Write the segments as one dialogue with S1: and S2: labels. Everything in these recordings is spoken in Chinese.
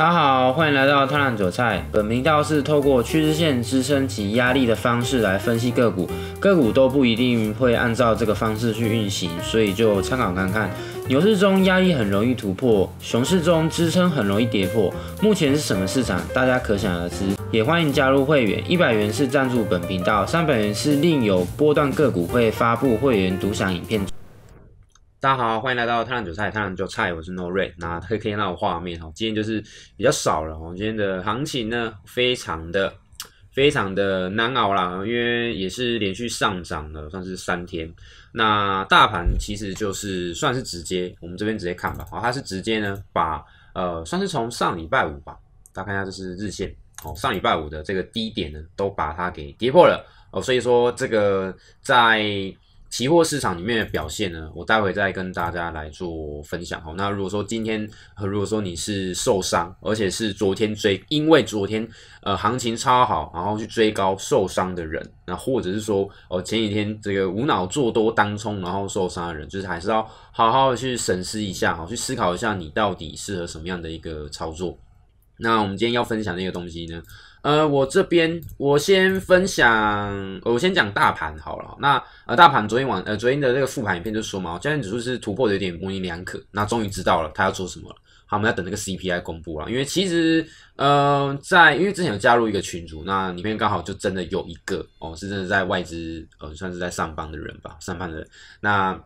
S1: 大家好，欢迎来到贪婪韭菜。本频道是透过趋势线支撑及压力的方式来分析个股，个股都不一定会按照这个方式去运行，所以就参考看看。牛市中压力很容易突破，熊市中支撑很容易跌破。目前是什么市场，大家可想而知。也欢迎加入会员，一百元是赞助本频道，三百元是另有波段个股会发布会员独享影片。大家好，欢迎来到太阳韭菜，太阳韭菜，我是 No Red。那可以看到画面哈，今天就是比较少了。今天的行情呢，非常的非常的难熬啦，因为也是连续上涨了，算是三天。那大盘其实就是算是直接，我们这边直接看吧。哦，它是直接呢把呃，算是从上礼拜五吧，大家看一下这是日线哦，上礼拜五的这个低点呢，都把它给跌破了哦。所以说这个在期货市场里面的表现呢，我待会再跟大家来做分享哦。那如果说今天，如果说你是受伤，而且是昨天追，因为昨天呃行情超好，然后去追高受伤的人，那或者是说哦前几天这个无脑做多当冲然后受伤的人，就是还是要好好的去审视一下，好去思考一下你到底适合什么样的一个操作。那我们今天要分享的一个东西呢？呃，我这边我先分享，我先讲大盘好了。那呃，大盘昨天晚呃，昨天的那个复盘影片就说嘛，今天指数是突破的有点模棱两可。那终于知道了他要做什么了，好，我们要等那个 CPI 公布了。因为其实，嗯，在因为之前有加入一个群组，那里面刚好就真的有一个哦，是真的在外资，嗯，算是在上班的人吧，上班的人。那。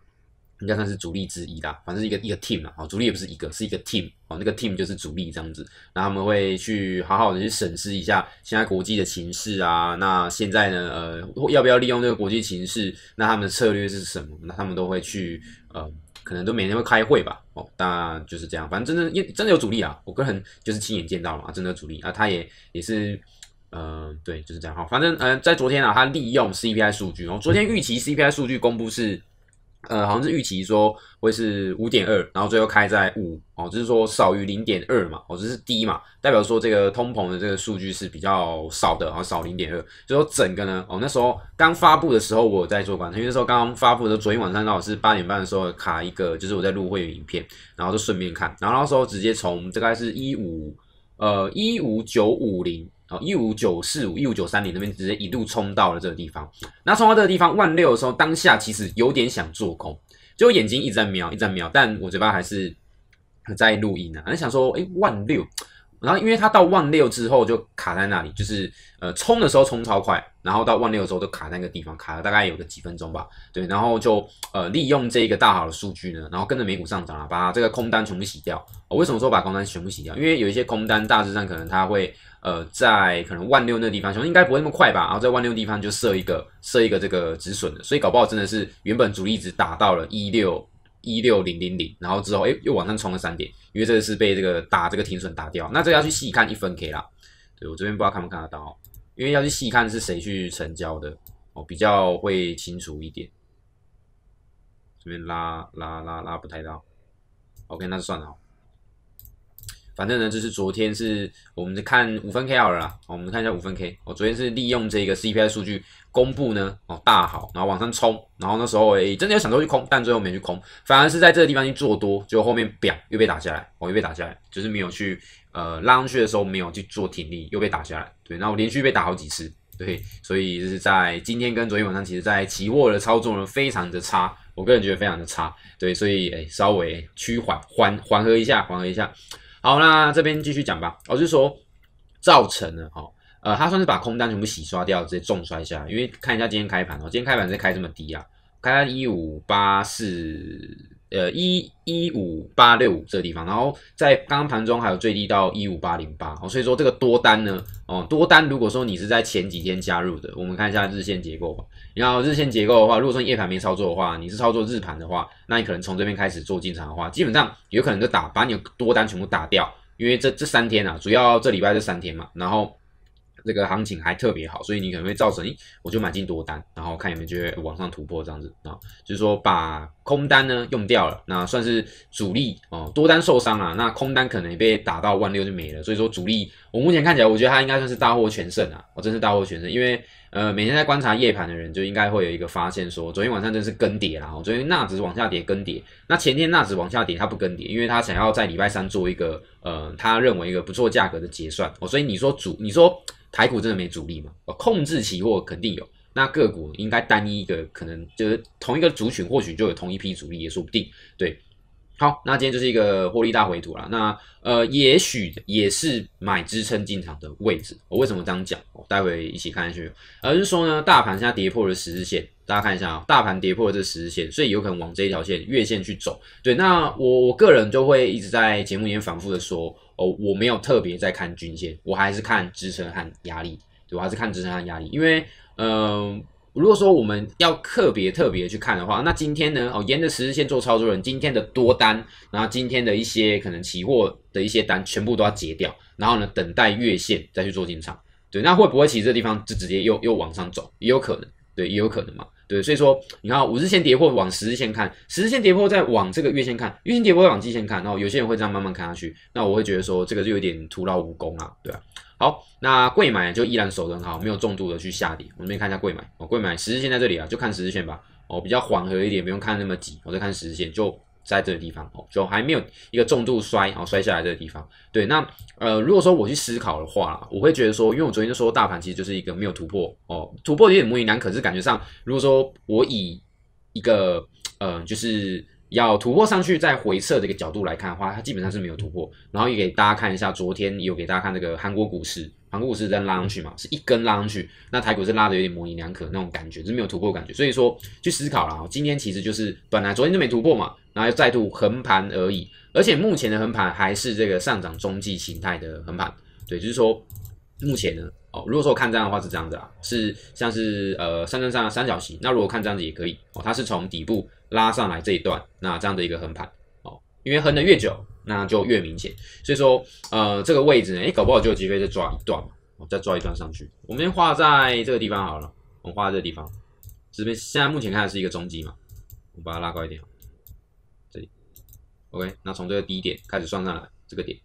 S1: 应该算是主力之一啦，反正一个一个 team 嘛，哦，主力也不是一个，是一个 team 哦，那个 team 就是主力这样子，那他们会去好好的去审视一下现在国际的情势啊，那现在呢，呃，要不要利用这个国际情势？那他们的策略是什么？那他们都会去，呃，可能都每天会开会吧，哦，那就是这样，反正真的也真的有主力啊，我个人就是亲眼见到嘛，真的主力啊，他也也是，呃，对，就是这样哈，反正呃，在昨天啊，他利用 CPI 数据哦，昨天预期 CPI 数据公布是。呃，好像是预期说会是五点二，然后最后开在五哦，就是说少于零点二嘛，哦，这是低嘛，代表说这个通膨的这个数据是比较少的，然后少零点二，就说整个呢，哦，那时候刚发布的时候我在做观察，因为那时候刚刚发布的时候，昨天晚上刚好是八点半的时候卡一个，就是我在录会员影片，然后就顺便看，然后那时候直接从大概是一五呃一五九五零。哦，一五九四五、一五九三零那边直接一路冲到了这个地方。那冲到这个地方，万六的时候，当下其实有点想做空，就眼睛一直在瞄，一直在瞄，但我嘴巴还是很在录音啊，很想说，哎，万六。然后，因为它到万六之后就卡在那里，就是呃冲的时候冲超快，然后到万六的时候就卡在那个地方，卡了大概有个几分钟吧。对，然后就呃利用这一个大好的数据呢，然后跟着美股上涨了，把它这个空单全部洗掉。为什么说把空单全部洗掉？因为有一些空单大致上可能它会呃在可能万六那地方，应该不会那么快吧。然后在万六地方就设一个设一个这个止损的，所以搞不好真的是原本主力值打到了一六。一六零零零，然后之后哎又往上冲了三点，因为这是被这个打这个停损打掉，那这要去细看一分 K 啦。对我这边不知道看不看得到，因为要去细看是谁去成交的，哦比较会清楚一点。这边拉拉拉拉不太到，OK 那就算了哦。反正呢就是昨天是我们看五分 K 好了，我们看一下五分 K。我昨天是利用这个 CPI 数据。公布呢，哦，大好，然后往上冲，然后那时候诶、真的有想过去空，但最后没去空，反而是在这个地方去做多，就后面表又被打下来，哦，又被打下来，就是没有去呃拉上去的时候没有去做停力，又被打下来，对，那我连续被打好几次，对，所以就是在今天跟昨天晚上，其实在期货的操作呢非常的差，我个人觉得非常的差，对，所以诶，稍微趋缓缓缓和一下，缓和一下，好，那这边继续讲吧，我是说造成了哈。呃，他算是把空单全部洗刷掉，直接重摔下。来。因为看一下今天开盘哦，今天开盘是开这么低啊，开一五八四，呃一一五八六五这个地方。然后在刚刚盘中还有最低到一五八零八哦，所以说这个多单呢，哦多单如果说你是在前几天加入的，我们看一下日线结构吧。然后日线结构的话，如果说夜盘没操作的话，你是操作日盘的话，那你可能从这边开始做进场的话，基本上有可能就打把你多单全部打掉，因为这这三天啊，主要这礼拜这三天嘛，然后。这个行情还特别好，所以你可能会造成，我就买进多单，然后看有没有机会往上突破这样子啊，就是说把。空单呢用掉了，那算是主力哦，多单受伤啊，那空单可能也被打到万六就没了，所以说主力我目前看起来，我觉得他应该算是大获全胜啊，我真是大获全胜，因为呃每天在观察夜盘的人就应该会有一个发现，说昨天晚上真是跟跌啦，哦昨天纳指往下跌跟跌，那前天纳指往下跌它不跟跌，因为它想要在礼拜三做一个呃他认为一个不错价格的结算哦，所以你说主你说台股真的没主力吗？哦控制期货肯定有。那个股应该单一一个可能就是同一个族群，或许就有同一批主力也说不定。对，好，那今天就是一个获利大回吐了。那呃，也许也是买支撑进场的位置。我为什么这样讲？我待会一起看下去。而是说呢，大盘现在跌破了十日线，大家看一下啊，大盘跌破了这十日线，所以有可能往这一条线月线去走。对，那我我个人就会一直在节目里面反复的说，哦，我没有特别在看均线，我还是看支撑和压力。对，我还是看支撑和压力，因为。嗯，如果说我们要特别特别去看的话，那今天呢，哦，沿着十日线做操作人，今天的多单，然后今天的一些可能期货的一些单，全部都要结掉，然后呢，等待月线再去做进场。对，那会不会其实这地方就直接又又往上走，也有可能，对，也有可能嘛，对，所以说你看五日线跌破往十日线看，十日线跌破再往这个月线看，月线跌破再往季线看，然后有些人会这样慢慢看下去，那我会觉得说这个就有点徒劳无功啊，对吧？好，那贵买就依然守得很好，没有重度的去下跌。我们先看一下贵买哦，贵买，十字线在这里啊，就看十字线吧哦，比较缓和一点，不用看那么急，我在看十字线就在这个地方哦，就还没有一个重度摔哦，摔下来这个地方。对，那呃，如果说我去思考的话，我会觉得说，因为我昨天说大盘其实就是一个没有突破哦，突破有点模棱两可，是感觉上如果说我以一个呃，就是。要突破上去再回撤的一个角度来看的话，它基本上是没有突破。然后也给大家看一下，昨天有给大家看这个韩国股市，韩国股市在拉上去嘛，是一根拉上去。那台股是拉的有点模棱两可那种感觉，就是没有突破感觉。所以说去思考了啊，今天其实就是本来昨天就没突破嘛，然后再度横盘而已。而且目前的横盘还是这个上涨中继形态的横盘。对，就是说目前呢，哦，如果说看这样的话是这样子啊，是像是呃三根上三角形。那如果看这样子也可以哦，它是从底部。拉上来这一段，那这样的一个横盘哦，因为横的越久，那就越明显。所以说，呃，这个位置呢，你搞不好就有机会再抓一段嘛，哦，再抓一段上去。我们先画在这个地方好了，我们画在这个地方，这边现在目前看是一个中继嘛，我们把它拉高一点，这里，OK，那从这个低点开始算上来这个点，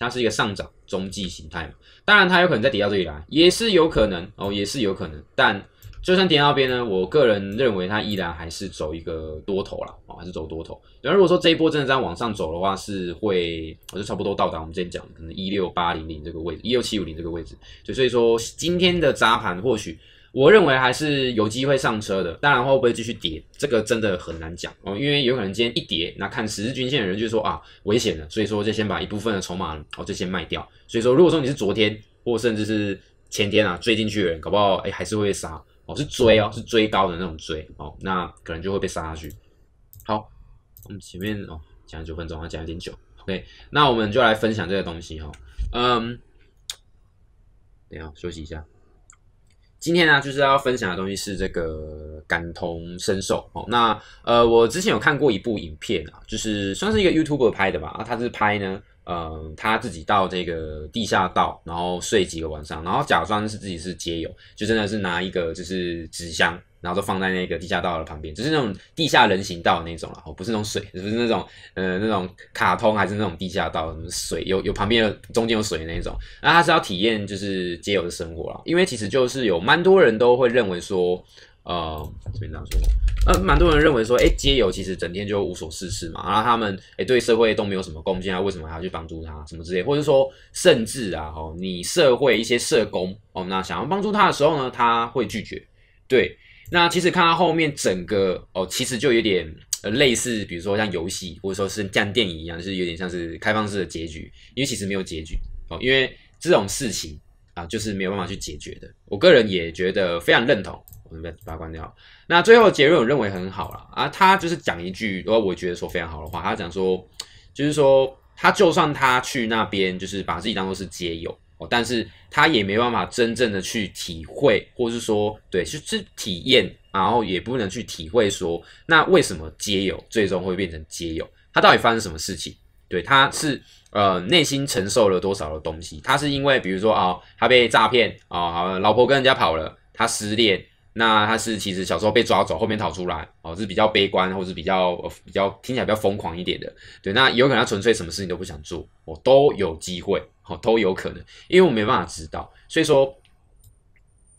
S1: 它是一个上涨中继形态嘛，当然它有可能再跌到这里来，也是有可能哦，也是有可能，但。就算跌到边呢，我个人认为它依然还是走一个多头了啊，还是走多头。那如果说这一波真的在往上走的话，是会我就差不多到达我们之前讲的可能一六八零零这个位置，一六七五零这个位置。就所以说今天的砸盘，或许我认为还是有机会上车的。当然会不会继续跌，这个真的很难讲哦，因为有可能今天一跌，那看十日均线的人就说啊危险了，所以说就先把一部分的筹码哦就先卖掉。所以说如果说你是昨天或甚至是前天啊追进去的人，搞不好哎还是会杀。是追哦，是追高的那种追哦，那可能就会被杀下去。好，我们前面哦讲九分钟啊，讲有点久。OK，那我们就来分享这个东西哈。嗯，等一下休息一下。今天呢，就是要分享的东西是这个感同身受哦。那呃，我之前有看过一部影片啊，就是算是一个 YouTube 拍的吧啊，他是拍呢。呃，他自己到这个地下道，然后睡几个晚上，然后假装是自己是街友，就真的是拿一个就是纸箱，然后都放在那个地下道的旁边，就是那种地下人行道那种了，哦，不是那种水，不是那种呃那种卡通，还是那种地下道什么水有有旁边有中间有水那种，那他是要体验就是街友的生活了，因为其实就是有蛮多人都会认为说。呃，这边这样说，呃，蛮多人认为说，哎，街友其实整天就无所事事嘛，然后他们，哎，对社会都没有什么贡献，啊，为什么还要去帮助他什么之类？或者说，甚至啊，哦，你社会一些社工，哦，那想要帮助他的时候呢，他会拒绝。对，那其实看到后面整个，哦，其实就有点类似，比如说像游戏，或者说是像电影一样，就是有点像是开放式的结局，因为其实没有结局，哦，因为这种事情啊，就是没有办法去解决的。我个人也觉得非常认同。我们把它关掉。那最后杰瑞，我认为很好了啊。他就是讲一句，我我觉得说非常好的话。他讲说，就是说他就算他去那边，就是把自己当做是街友哦，但是他也没办法真正的去体会，或是说对，就是体验，然后也不能去体会说，那为什么街友最终会变成街友？他到底发生什么事情？对，他是呃内心承受了多少的东西？他是因为比如说啊，他被诈骗啊，老婆跟人家跑了，他失恋。那他是其实小时候被抓走，后面逃出来哦，是比较悲观，或是比较比较听起来比较疯狂一点的。对，那有可能他纯粹什么事情都不想做，我都有机会，哦，都有可能，因为我没办法知道。所以说，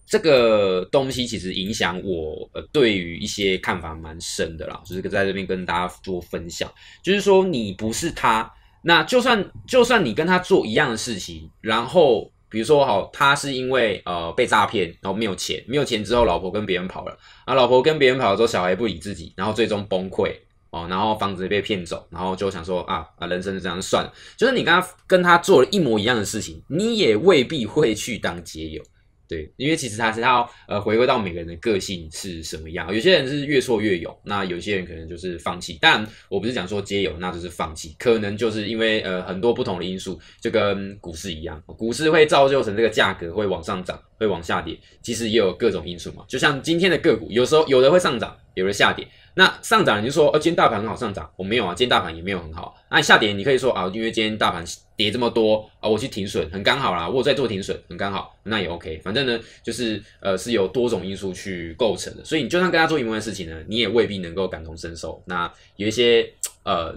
S1: 这个东西其实影响我对于一些看法蛮深的啦，就是在这边跟大家做分享。就是说，你不是他，那就算就算你跟他做一样的事情，然后。比如说好，他是因为呃被诈骗，然后没有钱，没有钱之后老婆跟别人跑了啊，老婆跟别人跑了之后小孩不理自己，然后最终崩溃哦，然后房子也被骗走，然后就想说啊啊人生就这样算了，就是你刚刚跟他做了一模一样的事情，你也未必会去当结友。对，因为其实他是要呃回归到每个人的个性是什么样，有些人是越挫越勇，那有些人可能就是放弃。但我不是讲说皆有，那就是放弃，可能就是因为呃很多不同的因素，就跟股市一样，股市会造就成这个价格会往上涨，会往下跌，其实也有各种因素嘛。就像今天的个股，有时候有的会上涨，有的下跌。那上涨，你就说，哦，今天大盘很好上涨，我没有啊，今天大盘也没有很好。那下跌，你可以说啊，因为今天大盘跌这么多啊，我去停损很刚好啦，我再做停损很刚好，那也 OK。反正呢，就是呃，是由多种因素去构成的。所以你就算跟他做一样的事情呢，你也未必能够感同身受。那有一些呃，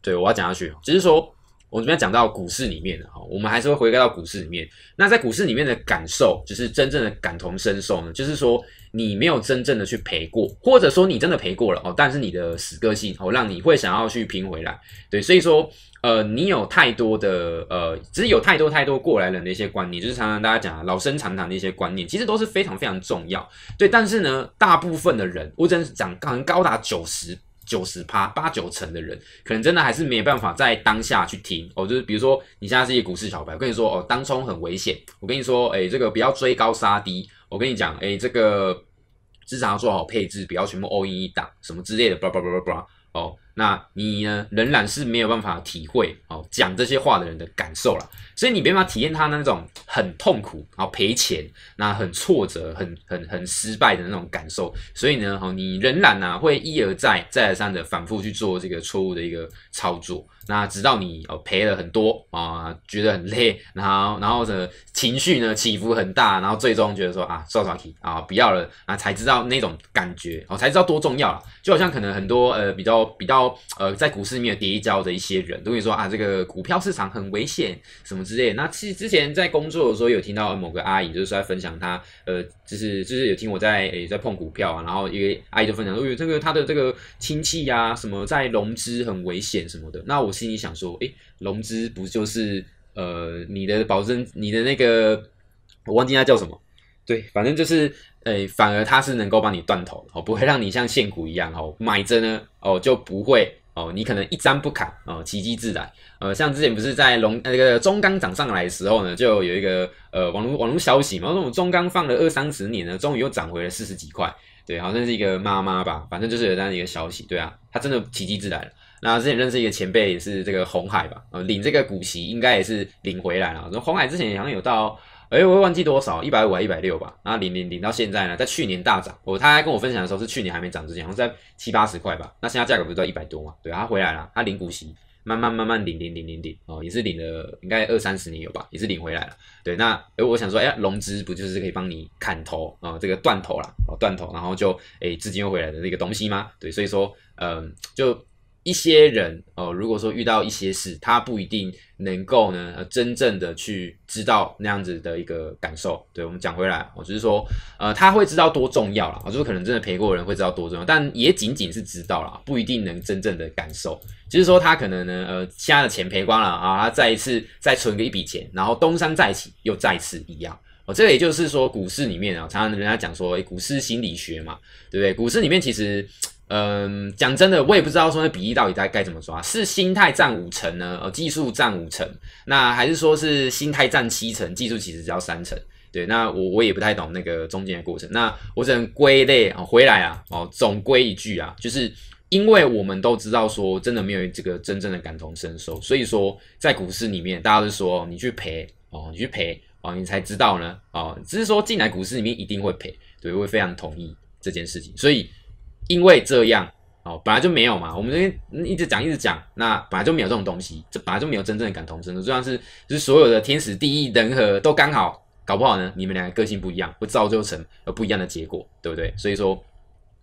S1: 对我要讲下去，只是说我们这边讲到股市里面的哈，我们还是会回归到股市里面。那在股市里面的感受，就是真正的感同身受呢，就是说。你没有真正的去赔过，或者说你真的赔过了哦，但是你的死个性哦，让你会想要去拼回来，对，所以说，呃，你有太多的呃，只是有太多太多过来人的一些观念，就是常常大家讲老生常谈的一些观念，其实都是非常非常重要，对，但是呢，大部分的人，我真的讲可能高达九十九十趴八九成的人，可能真的还是没有办法在当下去听哦，就是比如说你现在是一个股市小白，我跟你说哦，当冲很危险，我跟你说，哎，这个不要追高杀低。我跟你讲，哎，这个至少要做好配置，不要全部 all in 一档什么之类的，叭叭叭叭叭，哦，那你呢仍然是没有办法体会哦讲这些话的人的感受了，所以你没办法体验他那种很痛苦，然后赔钱，那很挫折，很很很失败的那种感受，所以呢，哦，你仍然呢会一而再，再而三的反复去做这个错误的一个操作。那直到你哦赔了很多啊，觉得很累，然后然后的情绪呢起伏很大，然后最终觉得说啊算算计啊不要了，啊才知道那种感觉哦，才知道多重要了。就好像可能很多呃比较比较呃在股市里面跌一跤的一些人都会说啊这个股票市场很危险什么之类。那其实之前在工作的时候有听到某个阿姨就是在分享她呃就是就是有听我在也在碰股票啊，然后因为阿姨就分享说这个她的这个亲戚呀什么在融资很危险什么的。那我。心里想说，诶，融资不就是呃，你的保证，你的那个，我忘记它叫什么，对，反正就是，呃，反而它是能够帮你断头哦，不会让你像现股一样哦，买着呢哦就不会哦，你可能一张不砍哦，奇迹自然，呃，像之前不是在龙那个中钢涨上来的时候呢，就有一个呃网络网络消息嘛，说中钢放了二三十年呢，终于又涨回了四十几块，对，好像是一个妈妈吧，反正就是有这样一个消息，对啊，它真的奇迹自然了。那之前认识一个前辈是这个红海吧，呃，领这个股息应该也是领回来了。那红海之前好像有到，哎，我忘记多少，一百五还一百六吧。然后领领领到现在呢，在去年大涨，我他跟我分享的时候是去年还没涨之前，然像在七八十块吧。那现在价格不是到一百多嘛？对，他回来了，他领股息，慢慢慢慢领，领，领，领，领哦，也是领了应该二三十年有吧，也是领回来了。对，那哎，我想说，哎，融资不就是可以帮你砍头啊，这个断头了，哦，断头，然后就哎资金又回来的那个东西吗？对，所以说，嗯，就。一些人哦，如果说遇到一些事，他不一定能够呢，真正的去知道那样子的一个感受。对我们讲回来，我只是说，呃，他会知道多重要我、啊，就是可能真的陪过人会知道多重要，但也仅仅是知道啦，不一定能真正的感受。就是说，他可能呢，呃，家的钱赔光了啊，他再一次再存个一笔钱，然后东山再起，又再次一样。哦，这也就是说，股市里面啊，常常人家讲说，诶股市心理学嘛，对不对？股市里面其实。嗯，讲真的，我也不知道说那比例到底该该怎么抓，是心态占五成呢，呃，技术占五成，那还是说是心态占七成，技术其实只要三成。对，那我我也不太懂那个中间的过程，那我只能归类啊回来啊，哦，总归一句啊，就是因为我们都知道说，真的没有这个真正的感同身受，所以说在股市里面，大家都说你去赔哦，你去赔哦，你才知道呢哦，只是说进来股市里面一定会赔，对我非常同意这件事情，所以。因为这样哦，本来就没有嘛。我们这边一直讲，一直讲，那本来就没有这种东西，这本来就没有真正的感同身受。就像是，就是所有的天时地利人和都刚好，搞不好呢，你们两个个性不一样，会造就成呃不一样的结果，对不对？所以说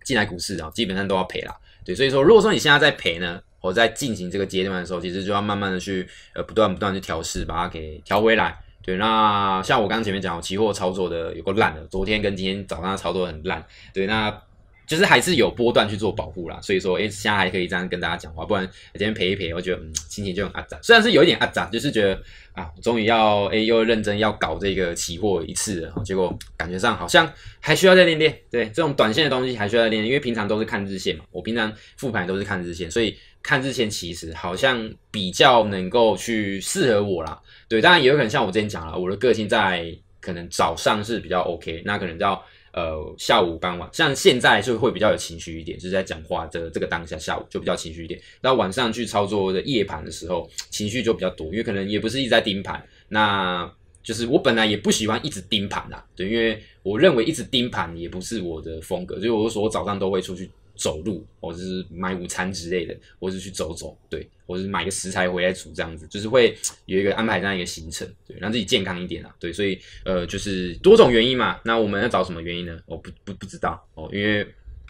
S1: 进来股市啊，基本上都要赔啦。对，所以说如果说你现在在赔呢，我在进行这个阶段的时候，其实就要慢慢的去呃，不断不断去调试，把它给调回来。对，那像我刚刚前面讲，期货操作的有个烂的，昨天跟今天早上操作很烂。对，那。就是还是有波段去做保护啦，所以说，哎，现在还可以这样跟大家讲话，不然今天赔一赔，我觉得心情就很阿杂。虽然是有一点阿杂，就是觉得啊，终于要哎又认真要搞这个期货一次了，结果感觉上好像还需要再练练。对，这种短线的东西还需要再练，因为平常都是看日线嘛，我平常复盘都是看日线，所以看日线其实好像比较能够去适合我啦。对，当然也有可能像我之前讲啦，我的个性在可能早上是比较 OK，那可能要。呃，下午、傍晚，像现在就会比较有情绪一点，就是在讲话的这个当下，下午就比较情绪一点。那晚上去操作的夜盘的时候，情绪就比较多，因为可能也不是一直在盯盘。那就是我本来也不喜欢一直盯盘啦，对，因为我认为一直盯盘也不是我的风格。就我说，我早上都会出去。走路，或者是买午餐之类的，或是去走走，对，者是买个食材回来煮这样子，就是会有一个安排这样一个行程，对，让自己健康一点啊，对，所以呃，就是多种原因嘛，那我们要找什么原因呢？我不不不知道哦，因为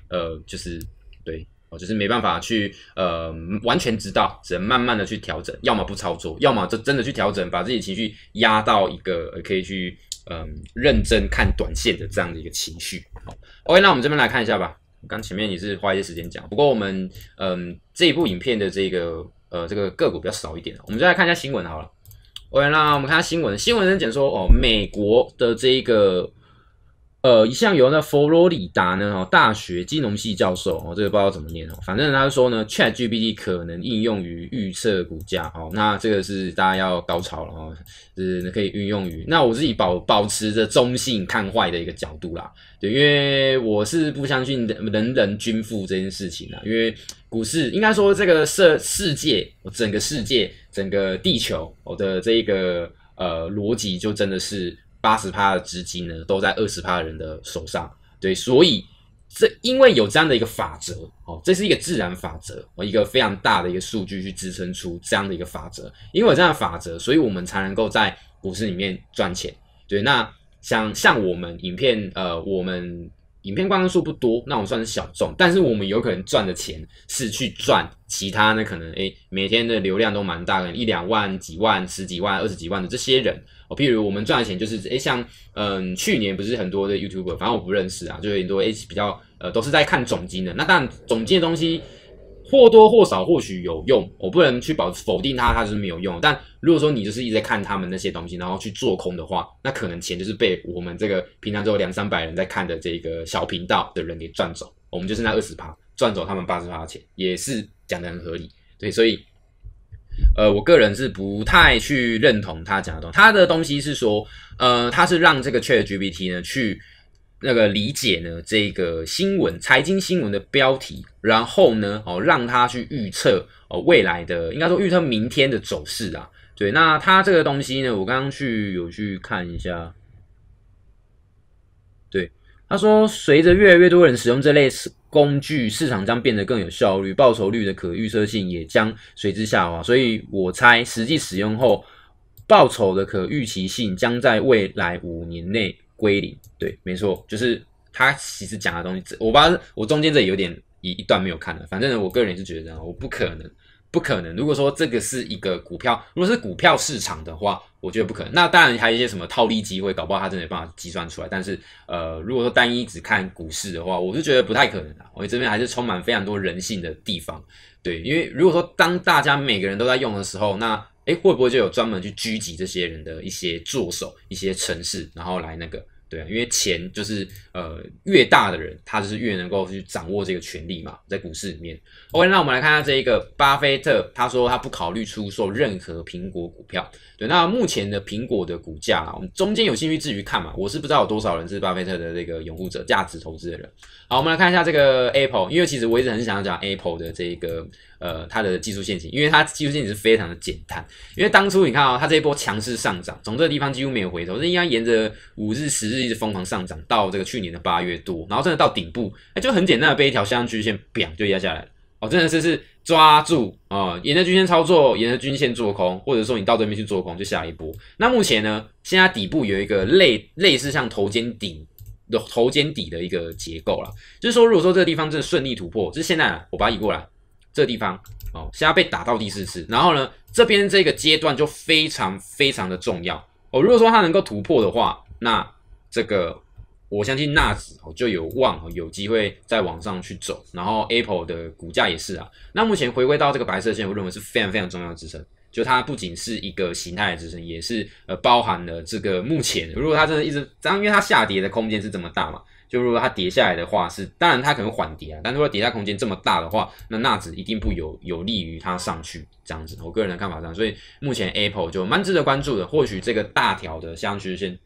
S1: 呃，就是对，我就是没办法去呃完全知道，只能慢慢的去调整，要么不操作，要么就真的去调整，把自己情绪压到一个可以去嗯认真看短线的这样的一个情绪。好 OK，那我们这边来看一下吧。刚前面也是花一些时间讲，不过我们嗯这一部影片的这个呃这个个股比较少一点我们再来看一下新闻好了。OK，那我们看下新闻，新闻人讲说哦，美国的这一个。呃，一向由那佛罗里达呢哦大学金融系教授哦，这个不知道怎么念哦，反正他说呢，Chat GPT 可能应用于预测股价哦，那这个是大家要高潮了哦，是可以运用于。那我自己保保持着中性看坏的一个角度啦，对，因为我是不相信人人均富这件事情啦，因为股市应该说这个世世界，我整个世界，整个地球，我的这一个呃逻辑就真的是。八十趴的资金呢，都在二十趴的人的手上。对，所以这因为有这样的一个法则，哦，这是一个自然法则，哦，一个非常大的一个数据去支撑出这样的一个法则。因为有这样的法则，所以我们才能够在股市里面赚钱。对，那像像我们影片，呃，我们影片观看数不多，那我们算是小众，但是我们有可能赚的钱是去赚其他那可能，诶，每天的流量都蛮大的，一两万、几万、十几万、二十几万的这些人。哦，譬如我们赚的钱就是，欸，像嗯，去年不是很多的 YouTuber，反正我不认识啊，就很多欸、比较呃都是在看总金的。那但总金的东西或多或少或许有用，我不能去保否定它，它是没有用。但如果说你就是一直在看他们那些东西，然后去做空的话，那可能钱就是被我们这个平常只有两三百人在看的这个小频道的人给赚走，我们就是那二十趴赚走他们八十趴的钱，也是讲的很合理，对，所以。呃，我个人是不太去认同他讲的东，他的东西是说，呃，他是让这个 Chat GPT 呢去那个理解呢这个新闻财经新闻的标题，然后呢，哦，让他去预测，哦未来的应该说预测明天的走势啊。对，那他这个东西呢，我刚刚去有去看一下，对，他说随着越来越多人使用这类工具市场将变得更有效率，报酬率的可预测性也将随之下滑。所以我猜，实际使用后，报酬的可预期性将在未来五年内归零。对，没错，就是他其实讲的东西。我把我中间这里有点一一段没有看了，反正我个人也是觉得这样，我不可能。不可能。如果说这个是一个股票，如果是股票市场的话，我觉得不可能。那当然还有一些什么套利机会，搞不好他真的有办法计算出来。但是，呃，如果说单一只看股市的话，我是觉得不太可能的。因为这边还是充满非常多人性的地方。对，因为如果说当大家每个人都在用的时候，那哎会不会就有专门去狙击这些人的一些助手、一些城市，然后来那个。对啊，因为钱就是呃越大的人，他就是越能够去掌握这个权利嘛，在股市里面。OK，那我们来看下这一个巴菲特，他说他不考虑出售任何苹果股票。对，那目前的苹果的股价啦，我们中间有兴趣至于看嘛，我是不知道有多少人是巴菲特的这个拥护者，价值投资的人。好，我们来看一下这个 Apple，因为其实我一直很想要讲 Apple 的这个呃它的技术陷阱，因为它技术陷阱是非常的简单。因为当初你看啊，它这一波强势上涨，从这个地方几乎没有回头，这应该沿着五日、十日一直疯狂上涨到这个去年的八月多，然后真的到顶部，哎，就很简单的被一条下降趋势线，砰就压下来了。哦，真的是是。抓住啊，沿着均线操作，沿着均线做空，或者说你到对面去做空，就下一波。那目前呢，现在底部有一个类类似像头肩顶的头肩底的一个结构了，就是说如果说这个地方真的顺利突破，就是现在我把它移过来，这个地方哦，现在被打到第四次，然后呢，这边这个阶段就非常非常的重要哦。如果说它能够突破的话，那这个。我相信纳指哦就有望哦有机会再往上去走，然后 Apple 的股价也是啊。那目前回归到这个白色线，我认为是非常非常重要的支撑，就它不仅是一个形态的支撑，也是呃包含了这个目前如果它真的一直这样，因为它下跌的空间是这么大嘛，就如果它跌下来的话，是当然它可能缓跌啊，但如果跌下空间这么大的话，那纳指一定不有有利于它上去这样子。我个人的看法上，所以目前 Apple 就蛮值得关注的，或许这个大条的下降趋势线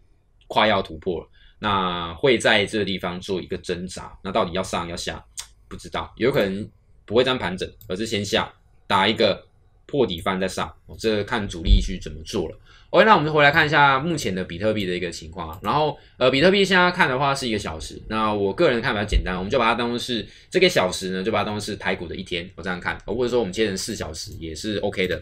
S1: 快要突破了。那会在这个地方做一个挣扎，那到底要上要下，不知道，有可能不会这样盘整，而是先下打一个破底翻再上，我这看主力去怎么做了。OK，那我们就回来看一下目前的比特币的一个情况啊。然后呃，比特币现在看的话是一个小时，那我个人看比较简单，我们就把它当做是这个小时呢，就把它当做是台股的一天，我这样看，或者说我们切成四小时也是 OK 的。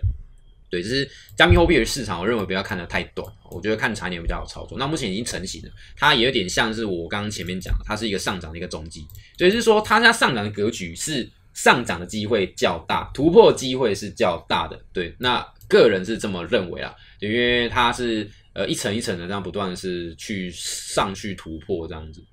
S1: 对，就是加密货币的市场，我认为不要看的太短，我觉得看长年比较好操作。那目前已经成型了，它也有点像是我刚刚前面讲，它是一个上涨的一个中级，所以是说它家上涨的格局是上涨的机会较大，突破机会是较大的。对，那个人是这么认为啊，因为它是呃一层一层的这样不断是去上去突破这样子。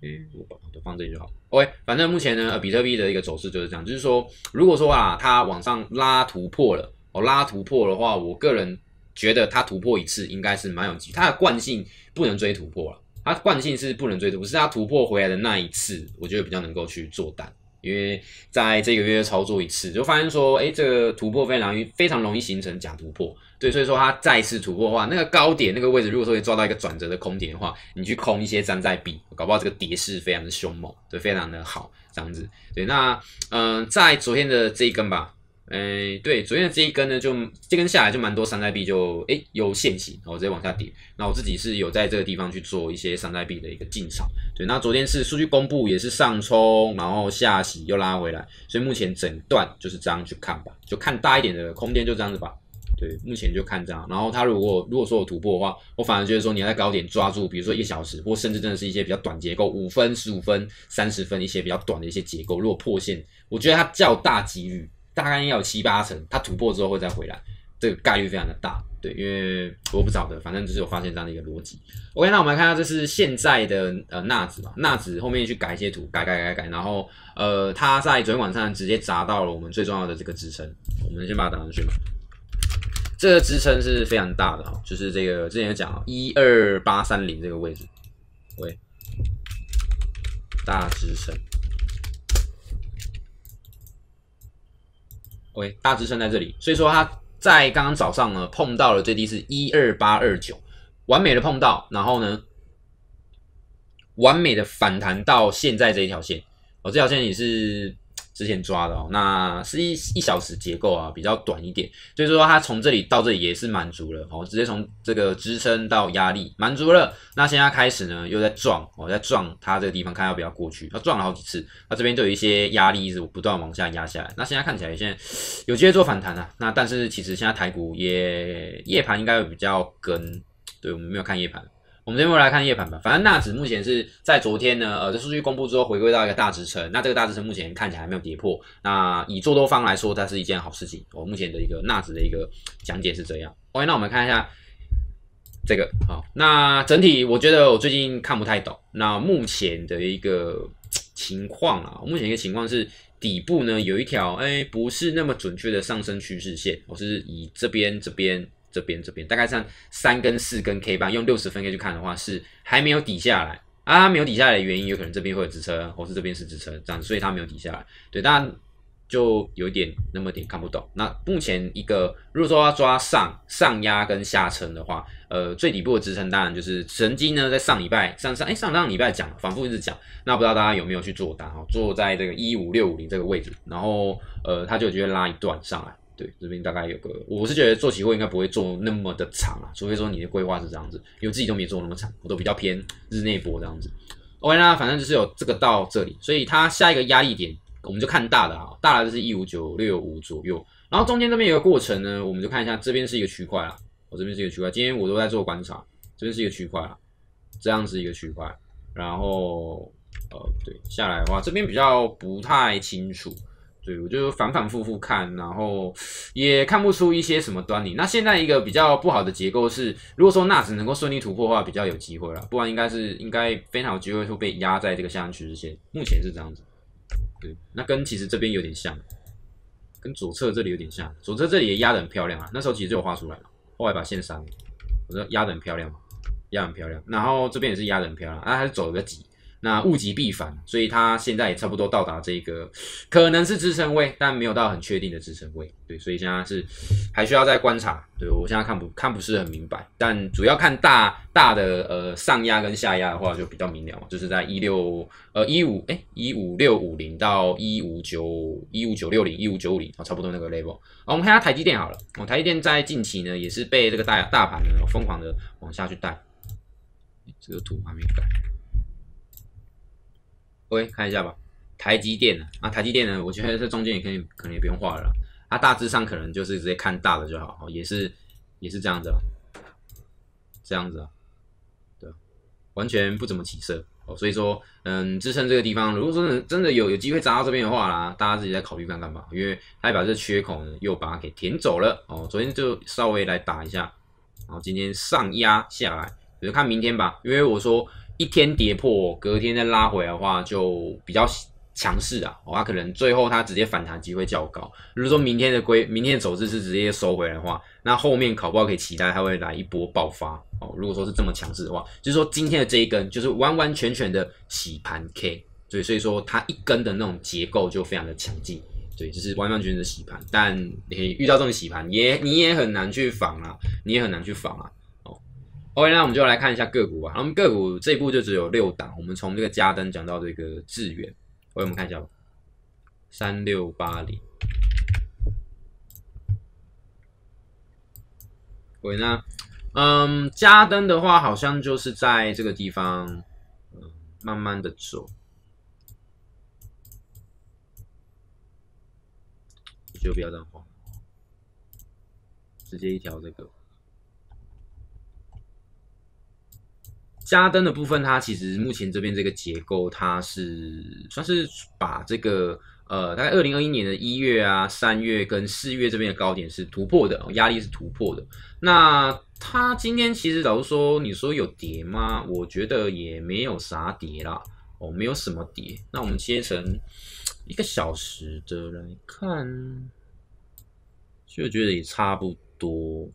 S1: 嗯，我把它放这里就好。OK，反正目前呢，比特币的一个走势就是这样，就是说如果说啊，它往上拉突破了。我拉突破的话，我个人觉得它突破一次应该是蛮有机会。它的惯性不能追突破了，它惯性是不能追突破，是它突破回来的那一次，我觉得比较能够去做单。因为在这个月操作一次，就发现说，哎，这个突破非常非常容易形成假突破。对，所以说它再次突破的话，那个高点那个位置，如果说抓到一个转折的空点的话，你去空一些粘在币，搞不好这个跌势非常的凶猛，对，非常的好这样子。对，那嗯，在昨天的这一根吧。哎，对，昨天这一根呢，就这根下来就蛮多山寨币，就哎有现形，然后直接往下跌。那我自己是有在这个地方去做一些山寨币的一个进场。对，那昨天是数据公布，也是上冲，然后下洗又拉回来，所以目前整段就是这样去看吧，就看大一点的空间就这样子吧。对，目前就看这样。然后它如果如果说有突破的话，我反而觉得说你要在高点抓住，比如说一个小时，或甚至真的是一些比较短结构，五分、十五分、三十分一些比较短的一些结构，如果破线，我觉得它较大机遇。大概要有七八成，它突破之后会再回来，这个概率非常的大，对，因为我不晓得，反正就是有发现这样的一个逻辑。OK，那我们来看下这是现在的呃纳子吧，纳子后面去改一些图，改改改改，然后呃它在昨天晚上直接砸到了我们最重要的这个支撑，我们先把它打上去嘛。这个支撑是非常大的啊，就是这个之前有讲一二八三零这个位置，喂，大支撑。OK，大致撑在这里，所以说它在刚刚早上呢碰到了最低是一二八二九，完美的碰到，然后呢，完美的反弹到现在这一条线，哦，这条线也是。之前抓的哦，那是一一小时结构啊，比较短一点，所以说它从这里到这里也是满足了，哦，直接从这个支撑到压力满足了。那现在开始呢，又在撞，哦，在撞它这个地方，看要不要过去。它撞了好几次，那这边就有一些压力一直不断往下压下来。那现在看起来，现在有机会做反弹啊。那但是其实现在台股也夜盘应该会比较跟，对我们没有看夜盘。我们这边来看夜盘吧，反正纳指目前是在昨天呢，呃，这数据公布之后回归到一个大支撑，那这个大支撑目前看起来还没有跌破，那以做多方来说，它是一件好事情。我目前的一个纳指的一个讲解是这样。OK，那我们看一下这个，好，那整体我觉得我最近看不太懂。那目前的一个情况啊，目前一个情况是底部呢有一条，哎，不是那么准确的上升趋势线，我是以这边这边。这边这边大概像三根四根 K 棒，用六十分 K 去看的话，是还没有底下来啊。没有底下来的原因，有可能这边会有支撑，或是这边是支撑，这样，所以它没有底下来。对，但就有点那么点看不懂。那目前一个如果说要抓上上压跟下沉的话，呃，最底部的支撑当然就是神经呢，在上礼拜上上哎上上礼拜讲，反复一直讲，那不知道大家有没有去做单哦？做在这个一五六五零这个位置，然后呃，它就直接会拉一段上来。对，这边大概有个，我是觉得做期货应该不会做那么的长啊，除非说你的规划是这样子，因为自己都没做那么长，我都比较偏日内波这样子。OK 啦，反正就是有这个到这里，所以它下一个压力点我们就看大的啊，大的就是一五九六五左右，然后中间这边有个过程呢，我们就看一下这边是一个区块啦，我这边是一个区块，今天我都在做观察，这边是一个区块啊，这样子一个区块，然后呃对下来的话，这边比较不太清楚。对，我就反反复复看，然后也看不出一些什么端倪。那现在一个比较不好的结构是，如果说纳指能够顺利突破的话，比较有机会了；，不然应该是应该非常有机会会被压在这个下降趋势线。目前是这样子。对，那跟其实这边有点像，跟左侧这里有点像。左侧这里也压的很漂亮啊，那时候其实就有画出来，了，后来把线删了。我说压的很漂亮嘛，压很漂亮。然后这边也是压的很漂亮，啊，还是走了个几。那物极必反，所以它现在也差不多到达这个可能是支撑位，但没有到很确定的支撑位。对，所以现在是还需要再观察。对我现在看不看不是很明白，但主要看大大的呃上压跟下压的话就比较明了嘛，就是在一六呃一五哎一五六五零到一五九一五九六零一五九五零啊差不多那个 level。好，我们看下台积电好了。哦，台积电在近期呢也是被这个大大盘呢疯狂的往下去带。这个图还没改。OK，看一下吧，台积电啊，台积电呢？我觉得这中间也可以，可能也不用画了。啊，大致上可能就是直接看大的就好，也是，也是这样子，这样子啊，对，完全不怎么起色哦。所以说，嗯，支撑这个地方，如果说真的有有机会砸到这边的话啦，大家自己再考虑看看吧。因为它把这缺口呢又把它给填走了哦。昨天就稍微来打一下，然后今天上压下来，就看明天吧。因为我说。一天跌破，隔天再拉回的话，就比较强势啊。哦，它可能最后它直接反弹机会较高。如果说明天的规，明天的走势是直接收回来的话，那后面考不好可以期待它会来一波爆发哦。如果说是这么强势的话，就是说今天的这一根就是完完全全的洗盘 K。对，所以说它一根的那种结构就非常的强劲。对，就是完完全全的洗盘。但你遇到这种洗盘，也你也很难去防啊，你也很难去防啊。OK，那我们就来看一下个股吧。我们个股这一步就只有六档，我们从这个加登讲到这个致远。OK，我们看一下吧，三六八零。喂，那嗯，加登的话好像就是在这个地方，嗯，慢慢的走。就不要这样画，直接一条这个。加灯的部分，它其实目前这边这个结构，它是算是把这个呃，大概二零二一年的一月啊、三月跟四月这边的高点是突破的，压力是突破的。那它今天其实，老实说，你说有跌吗？我觉得也没有啥跌啦，哦，没有什么跌。那我们切成一个小时的来看，就觉得也差不多，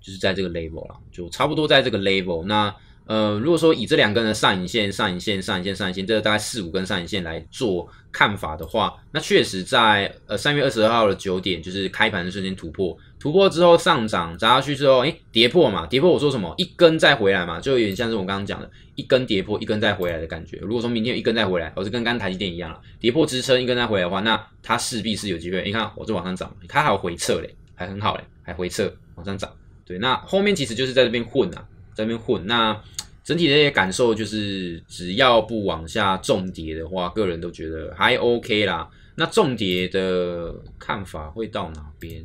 S1: 就是在这个 level 啦，就差不多在这个 level 那。呃，如果说以这两根的上影线、上影线、上影线、上影线，这大概四五根上影线来做看法的话，那确实在呃三月二十二号的九点，就是开盘的瞬间突破，突破之后上涨，砸下去之后，诶，跌破嘛，跌破我说什么，一根再回来嘛，就有点像是我刚刚讲的，一根跌破，一根再回来的感觉。如果说明天一根再回来，我是跟刚台积电一样了，跌破支撑一根再回来的话，那它势必是有机会。你看，我是往上涨，它还有回撤嘞，还很好嘞，还回撤往上涨。对，那后面其实就是在这边混呐。在那边混，那整体的一些感受就是，只要不往下重叠的话，个人都觉得还 OK 啦。那重叠的看法会到哪边？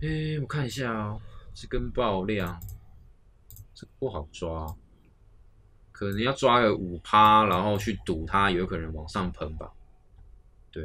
S1: 哎，我看一下哦，这根爆量，这不好抓，可能要抓个五趴，然后去赌它有可能往上喷吧。对，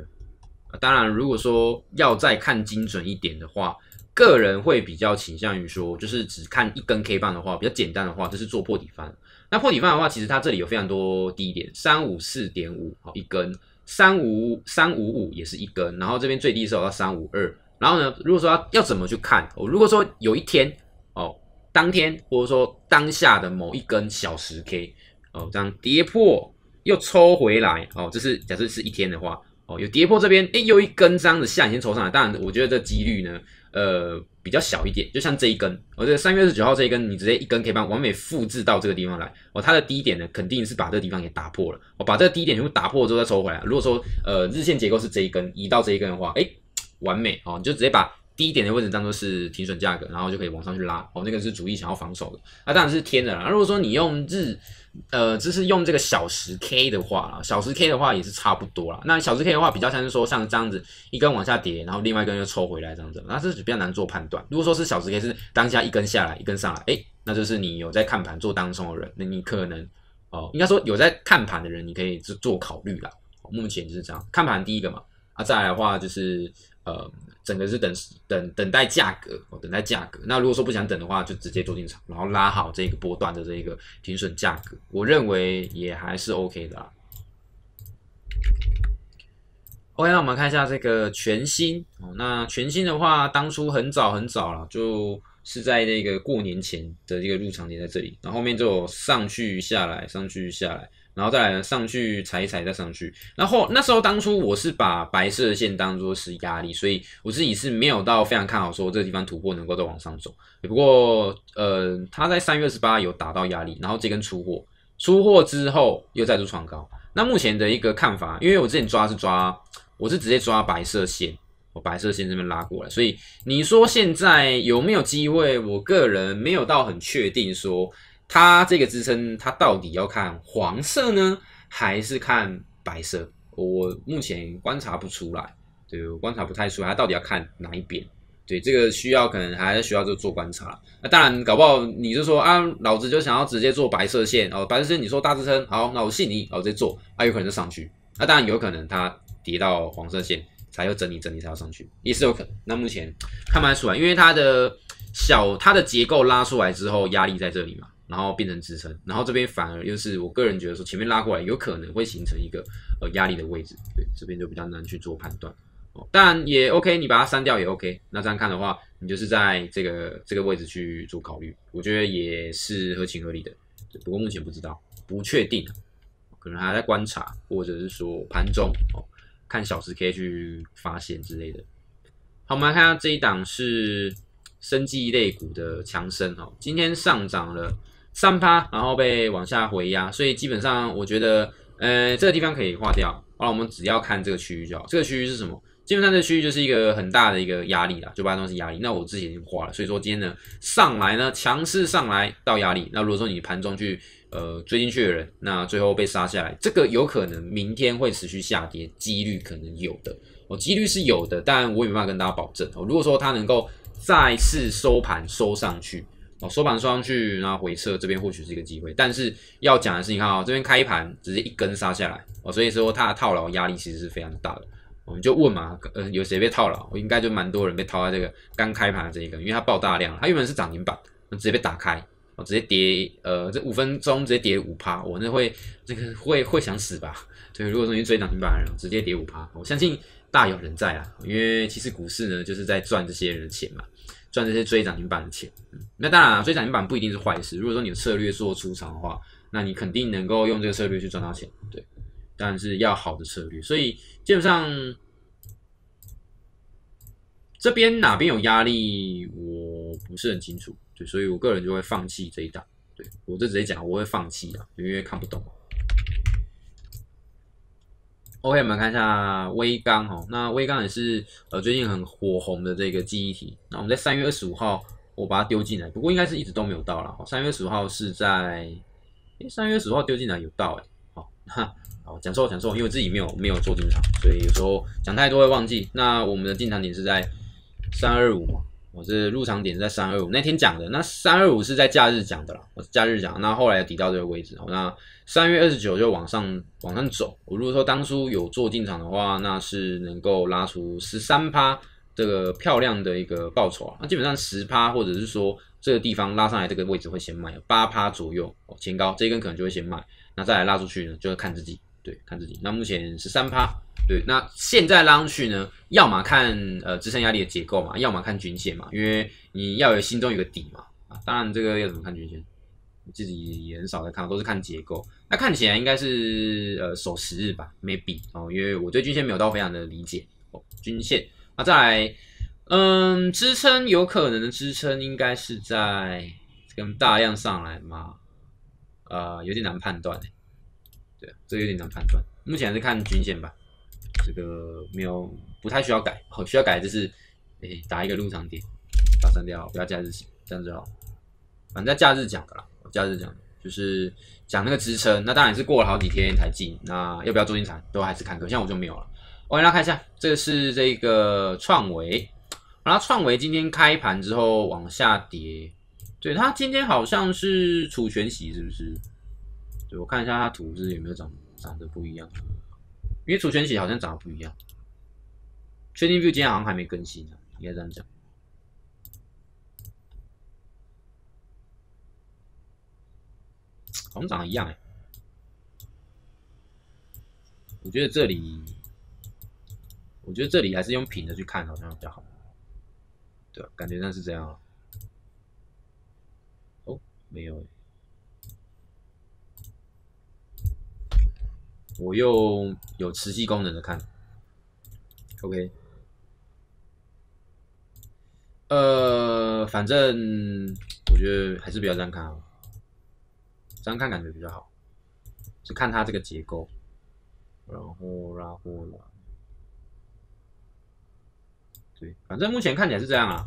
S1: 啊，当然如果说要再看精准一点的话。个人会比较倾向于说，就是只看一根 K 棒的话，比较简单的话，就是做破底翻。那破底翻的话，其实它这里有非常多低点，三五四点五，好一根，三五三五五也是一根，然后这边最低是到三五二。然后呢，如果说要要怎么去看？哦，如果说有一天哦，当天或者说当下的某一根小时 K 哦，这样跌破又抽回来哦，这是假设是一天的话。哦，有跌破这边，哎，又一根这样的线抽上来。当然，我觉得这几率呢，呃，比较小一点。就像这一根，我觉得三月二十九号这一根，你直接一根可以把完美复制到这个地方来。哦，它的低点呢，肯定是把这个地方给打破了。我把这个低点全部打破了之后再抽回来。如果说，呃，日线结构是这一根移到这一根的话，哎，完美哦，你就直接把。低一点的位置当做是停损价格，然后就可以往上去拉。哦，那个是主力想要防守的。那当然是天的啦。如果说你用日，呃，就是用这个小时 K 的话，小时 K 的话也是差不多啦。那小时 K 的话比较像是说像这样子一根往下跌，然后另外一根又抽回来这样子。那这是比较难做判断。如果说是小时 K 是当下一根下来一根上来，哎，那就是你有在看盘做当中的人，那你可能哦，应该说有在看盘的人，你可以做做考虑啦。目前就是这样，看盘第一个嘛。啊，再来的话就是。呃，整个是等等等待价格，哦，等待价格。那如果说不想等的话，就直接做进场，然后拉好这个波段的这个停损价格，我认为也还是 OK 的啊。OK，那我们看一下这个全新，哦，那全新的话，当初很早很早了，就是在那个过年前的一个入场点在这里，然后后面就上去下来，上去下来。然后再来上去踩一踩，再上去。然后那时候当初我是把白色的线当做是压力，所以我自己是没有到非常看好说这地方突破能够再往上走。不过呃，它在三月二十八有打到压力，然后这根出货，出货之后又再度创高。那目前的一个看法，因为我之前抓是抓，我是直接抓白色线，我白色线这边拉过来，所以你说现在有没有机会？我个人没有到很确定说。它这个支撑，它到底要看黄色呢，还是看白色？我目前观察不出来，对，观察不太出来，它到底要看哪一边？对，这个需要可能还是需要就做观察。那当然，搞不好你就说啊，老子就想要直接做白色线哦，白色线你说大支撑好，那我信你，我后再做，啊，有可能就上去。那当然有可能它跌到黄色线才要整理整理才要上去，也是有可能。那目前看不太出来，因为它的小它的结构拉出来之后，压力在这里嘛。然后变成支撑，然后这边反而又是我个人觉得说前面拉过来有可能会形成一个呃压力的位置，对，这边就比较难去做判断哦。但也 OK，你把它删掉也 OK。那这样看的话，你就是在这个这个位置去做考虑，我觉得也是合情合理的。不过目前不知道，不确定，可能还在观察，或者是说盘中哦看小时 K 去发现之类的。好，我们来看下这一档是生技类股的强升哦，今天上涨了。三趴，然后被往下回压，所以基本上我觉得，呃，这个地方可以划掉。好了，我们只要看这个区域就好。这个区域是什么？基本上这区域就是一个很大的一个压力了，就八八东西压力。那我之前已经画了，所以说今天呢，上来呢强势上来到压力。那如果说你盘中去呃追进去的人，那最后被杀下来，这个有可能明天会持续下跌，几率可能有的。哦，几率是有的，但我也没办法跟大家保证。哦，如果说它能够再次收盘收上去。哦，收盘收上去，然后回撤，这边或许是一个机会。但是要讲的是，你看啊，这边开盘直接一根杀下来，哦，所以说它的套牢压力其实是非常大的。我们就问嘛，呃，有谁被套牢？应该就蛮多人被套在这个刚开盘的这一根，因为它爆大量了。它原本是涨停板，直接被打开，直接跌，呃，这五分钟直接跌五趴，我那会那个会会想死吧？对，如果说你追涨停板的人直接跌五趴，我相信大有人在啊。因为其实股市呢，就是在赚这些人的钱嘛。赚这些追涨停板的钱，那当然了，追涨停板不一定是坏事。如果说你的策略做出场的话，那你肯定能够用这个策略去赚到钱，对。但是要好的策略，所以基本上这边哪边有压力，我不是很清楚，对，所以我个人就会放弃这一档。对我就直接讲，我会放弃啊，因为看不懂。OK，我们看一下微钢哦，那微钢也是呃最近很火红的这个记忆体。那我们在三月二十五号我把它丢进来，不过应该是一直都没有到了三月十五号是在，诶三月十五号丢进来有到哎，好，好讲错讲错，因为我自己没有没有做进场，所以有时候讲太多会忘记。那我们的进场点是在三二五嘛。我是入场点在三二五那天讲的，那三二五是在假日讲的啦，我假日讲，那后来抵到这个位置，那三月二十九就往上往上走。我如果说当初有做进场的话，那是能够拉出十三趴这个漂亮的一个报酬啊。那基本上十趴或者是说这个地方拉上来这个位置会先卖，八趴左右哦前高这一根可能就会先卖，那再来拉出去呢就要看自己，对，看自己。那目前十三趴。对，那现在拉上去呢？要么看呃支撑压力的结构嘛，要么看均线嘛，因为你要有心中有个底嘛啊。当然这个要怎么看均线，自己也很少在看，都是看结构。那看起来应该是呃守十日吧，maybe 哦，因为我对均线没有到非常的理解哦。均线啊，再来，嗯，支撑有可能的支撑应该是在这个大量上来嘛，呃，有点难判断对，这有点难判断，目前还是看均线吧。这个没有不太需要改，需要改就是，哎，打一个入场点，打删掉，不要假日行，这样子哦。反正假日讲的啦，假日讲就是讲那个支撑，那当然是过了好几天才进，那要不要中金财都还是坎坷，像我就没有了。我给大家看一下，这个是这个创维，然后创维今天开盘之后往下跌，对，它今天好像是储玄息是不是？对我看一下它图是有没有长长得不一样。因为除宣息好像长得不一样，确定 view 今天好像还没更新啊，应该这样讲，好像长得一样哎。我觉得这里，我觉得这里还是用品的去看好像比较好，对，感觉上是这样。哦，没有。我用有持续功能的看，OK，呃，反正我觉得还是比较这样看啊，这样看感觉比较好，就看它这个结构，然后拉过来，对，反正目前看起来是这样啊，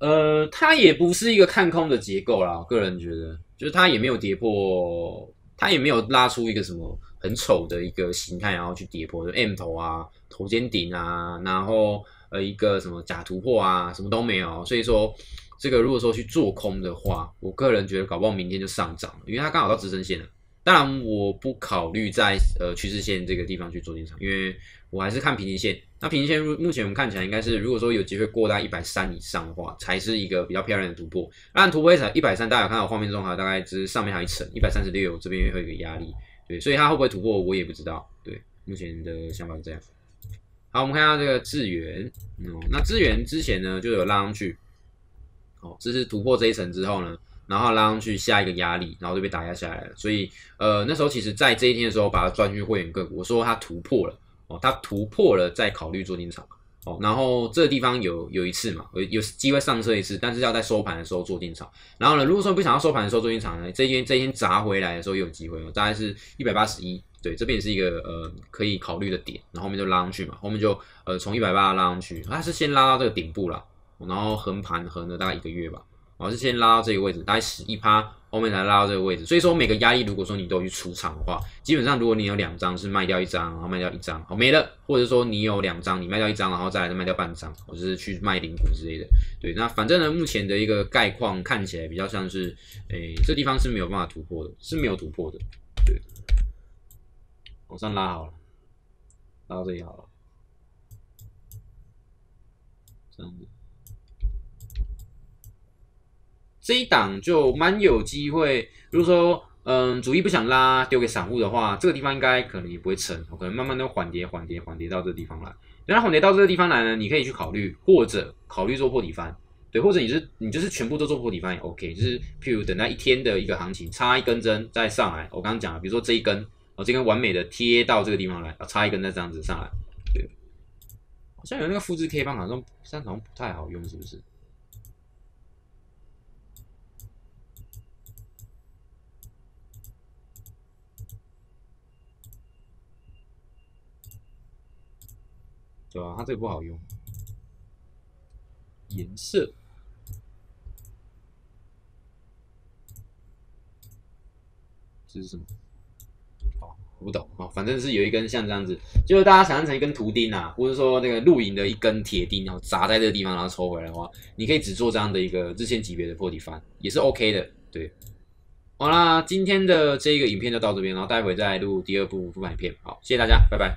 S1: 呃，它也不是一个看空的结构啦，个人觉得，就是它也没有跌破。它也没有拉出一个什么很丑的一个形态，然后去跌破就 M 头啊、头肩顶啊，然后呃一个什么假突破啊，什么都没有。所以说，这个如果说去做空的话，我个人觉得搞不好明天就上涨了，因为它刚好到支撑线了。当然我不考虑在呃趋势线这个地方去做进场，因为我还是看平行线。那平均线目前我们看起来应该是，如果说有机会过在一百三以上的话，才是一个比较漂亮的突破。那突破才一百三，大家有看到画面中，哈，大概只是上面还有一层一百三十六，这边会有一个压力。对，所以它会不会突破，我也不知道。对，目前的想法是这样。好，我们看下这个智源。那智源之前呢，就有拉上去，哦，这是突破这一层之后呢，然后拉上去下一个压力，然后就被打压下来了。所以，呃，那时候其实在这一天的时候，把它转去会员个股，我说它突破了。哦，它突破了再考虑做进场。哦，然后这个地方有有一次嘛，有有机会上车一次，但是要在收盘的时候做进场。然后呢，如果说不想要收盘的时候做进场呢，这天这天砸回来的时候有机会，大概是一百八十一。对，这边也是一个呃可以考虑的点。然后后面就拉上去嘛，后面就呃从一百八拉上去，它是先拉到这个顶部啦，然后横盘横了大概一个月吧。哦，是先拉到这个位置，大概十一趴，后面才拉到这个位置。所以说，每个压力，如果说你都去出场的话，基本上如果你有两张是卖掉一张，然后卖掉一张，好没了；或者说你有两张，你卖掉一张，然后再来卖掉半张，或者是去卖零股之类的。对，那反正呢，目前的一个概况看起来比较像是，哎，这地方是没有办法突破的，是没有突破的。对，往上拉好了，拉到这里好了，这样子。这一档就蛮有机会，如果说嗯主力不想拉，丢给散户的话，这个地方应该可能也不会成，可能慢慢的缓跌，缓跌，缓跌到这个地方来。然后缓跌到这个地方来呢，你可以去考虑，或者考虑做破底翻，对，或者你是你就是全部都做破底翻也 OK，就是譬如等待一天的一个行情，插一根针再上来。我刚刚讲了，比如说这一根，我这根完美的贴到这个地方来，啊，插一根再这样子上来。对，好像有那个复制 K 棒，好像好像不太好用，是不是？对啊，它这个不好用。颜色这是什么？哦，我不懂啊，反正是有一根像这样子，就是大家想象成一根图钉啊，或是说那个露营的一根铁钉，然后砸在这个地方，然后抽回来的话，你可以只做这样的一个日线级别的破底翻，也是 OK 的。对，好啦，今天的这个影片就到这边，然后待会再录第二部副盘片。好，谢谢大家，拜拜。